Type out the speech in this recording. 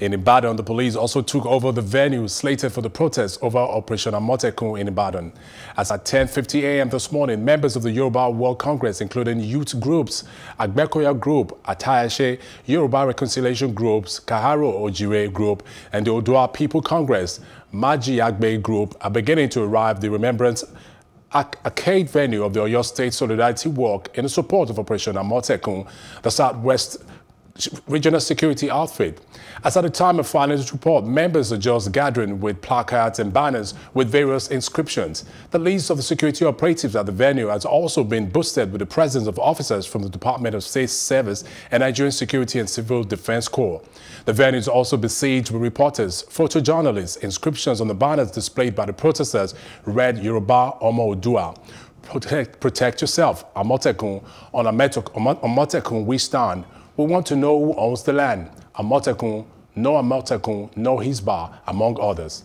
In Ibadan, the police also took over the venue slated for the protest over Operation Amotekun in Ibadan. As at 10.50 a.m. this morning, members of the Yoruba World Congress, including youth groups, Agbekoya Group, Atayashe, Yoruba Reconciliation Groups, Kaharo Ojire Group, and the Odua People Congress, Maji Agbe Group, are beginning to arrive the remembrance arcade venue of the Oyo State Solidarity Walk in support of Operation Amotekun, the Southwest regional security outfit. As at the time of Finance's report, members are just gathering with placards and banners with various inscriptions. The list of the security operatives at the venue has also been boosted with the presence of officers from the Department of State Service and Nigerian Security and Civil Defense Corps. The venue is also besieged with reporters, photojournalists, inscriptions on the banners displayed by the protesters read Yoruba Omo Odua. Protect, protect yourself, Amotekun. On Amotekun, we stand. We want to know who owns the land, Amotekun, no Amotekun, no Hisbah, among others.